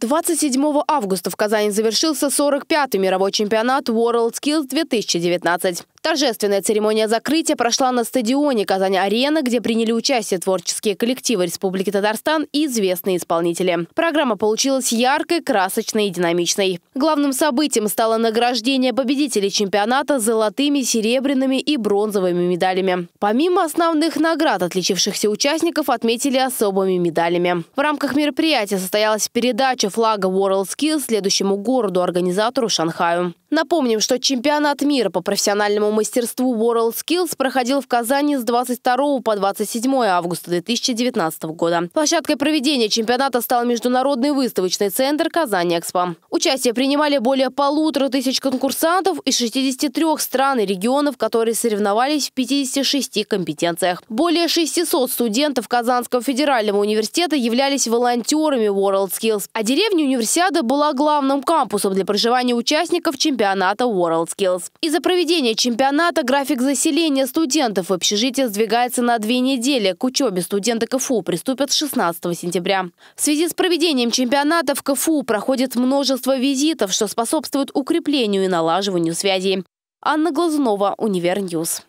27 августа в Казани завершился 45-й мировой чемпионат WorldSkills 2019. Торжественная церемония закрытия прошла на стадионе «Казань-Арена», где приняли участие творческие коллективы Республики Татарстан и известные исполнители. Программа получилась яркой, красочной и динамичной. Главным событием стало награждение победителей чемпионата золотыми, серебряными и бронзовыми медалями. Помимо основных наград, отличившихся участников отметили особыми медалями. В рамках мероприятия состоялась передача флага WorldSkills следующему городу-организатору Шанхаю. Напомним, что чемпионат мира по профессиональному мастерству WorldSkills проходил в Казани с 22 по 27 августа 2019 года. Площадкой проведения чемпионата стал Международный выставочный центр «Казань-Экспо». Участие принимали более полутора тысяч конкурсантов из 63 стран и регионов, которые соревновались в 56 компетенциях. Более 600 студентов Казанского федерального университета являлись волонтерами WorldSkills, а деревня универсиада была главным кампусом для проживания участников чемпионата WorldSkills. Из-за проведения чемпионата чемпионата график заселения студентов в общежитие сдвигается на две недели. К учебе студенты КФУ приступят 16 сентября. В связи с проведением чемпионата в КФУ проходит множество визитов, что способствует укреплению и налаживанию связей. Анна Глазунова, Универньюз.